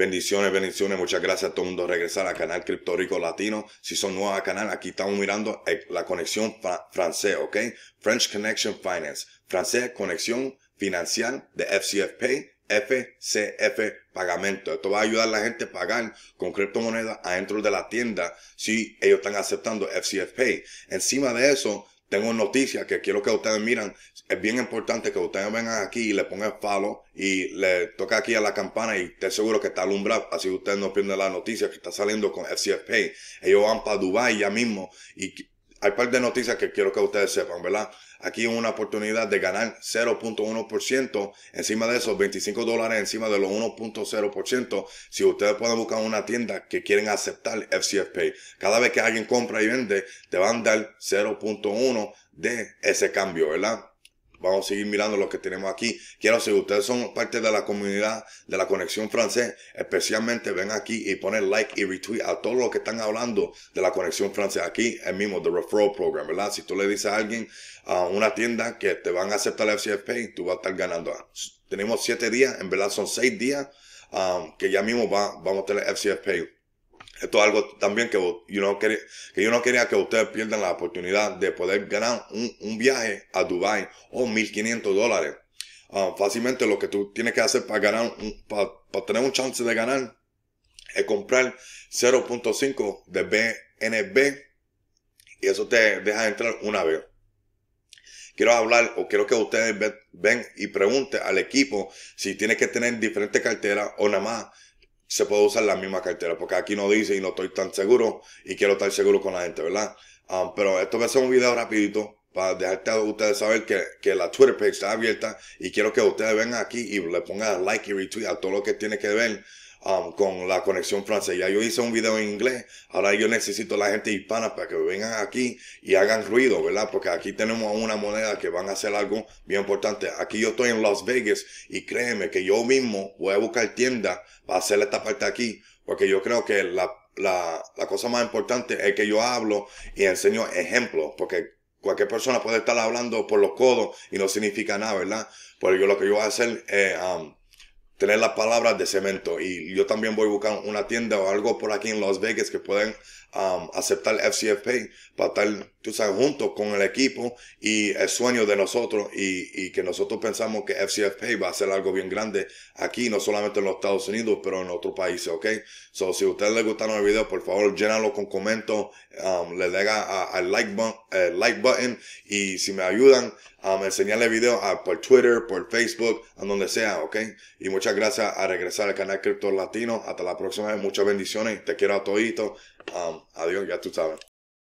Bendiciones, bendiciones. Muchas gracias a todo el mundo. Regresar al canal Cripto Rico Latino. Si son nuevos al canal, aquí estamos mirando eh, la conexión francés, ¿ok? French Connection Finance. Francés Conexión Financiera de FCF Pay, FCF Pagamento. Esto va a ayudar a la gente a pagar con criptomonedas adentro de la tienda si ellos están aceptando FCF Pay. Encima de eso, tengo noticias que quiero que ustedes miran. Es bien importante que ustedes vengan aquí y le pongan follow y le toca aquí a la campana y te seguro que está alumbrado. Así ustedes no pierden la noticia que está saliendo con FCFP. Ellos van para Dubai ya mismo y hay par de noticias que quiero que ustedes sepan, ¿verdad? Aquí una oportunidad de ganar 0.1%, encima de esos 25 dólares, encima de los 1.0%, si ustedes pueden buscar una tienda que quieren aceptar FCF Cada vez que alguien compra y vende, te van a dar 0.1 de ese cambio, ¿verdad? vamos a seguir mirando lo que tenemos aquí. Quiero, decir, ustedes son parte de la comunidad de la conexión francés, especialmente ven aquí y ponen like y retweet a todos los que están hablando de la conexión francés aquí, el mismo The Referral Program, ¿verdad? Si tú le dices a alguien a una tienda que te van a aceptar el FCFP, tú vas a estar ganando. Tenemos siete días, en verdad son seis días, um, que ya mismo va, vamos a tener FCFP esto es algo también que, yo no quería, que ustedes pierdan la oportunidad de poder ganar un, viaje a Dubai o 1500 dólares. Ah, fácilmente lo que tú tienes que hacer para ganar, para, tener un chance de ganar, es comprar 0.5 de BNB y eso te deja entrar una vez. Quiero hablar o quiero que ustedes ven y pregunten al equipo si tiene que tener diferentes carteras o nada más se puede usar la misma cartera, porque aquí no dice y no estoy tan seguro y quiero estar seguro con la gente, ¿verdad? Um, pero esto va a ser un video rapidito para dejarte a ustedes saber que, que, la Twitter page está abierta y quiero que ustedes vengan aquí y le pongan like y retweet a todo lo que tiene que ver Um, con la conexión francesa. Yo hice un video en inglés, ahora yo necesito la gente hispana para que vengan aquí y hagan ruido, ¿verdad? Porque aquí tenemos una moneda que van a hacer algo bien importante. Aquí yo estoy en Las Vegas y créeme que yo mismo voy a buscar tienda para hacer esta parte aquí, porque yo creo que la, la, la cosa más importante es que yo hablo y enseño ejemplos, porque cualquier persona puede estar hablando por los codos y no significa nada, ¿verdad? Pero yo lo que yo voy a hacer um, tener las palabras de cemento. Y yo también voy a buscar una tienda o algo por aquí en Las Vegas que puedan um, aceptar FCFP para estar, tú juntos con el equipo y el sueño de nosotros y, que nosotros pensamos que FCFP va a ser algo bien grande aquí, no solamente en los Estados Unidos, pero en otros países, ¿ok? So, si a ustedes les gustaron el video, por favor, llénalo con comentos, um, le den al like, eh, like button y si me ayudan, um, enseñarle el video por Twitter, por Facebook, a donde sea, ¿ok? Y muchas gracias a regresar al canal Crypto Latino. Hasta la próxima. Muchas bendiciones. Te quiero a um, adiós, ya tú sabes.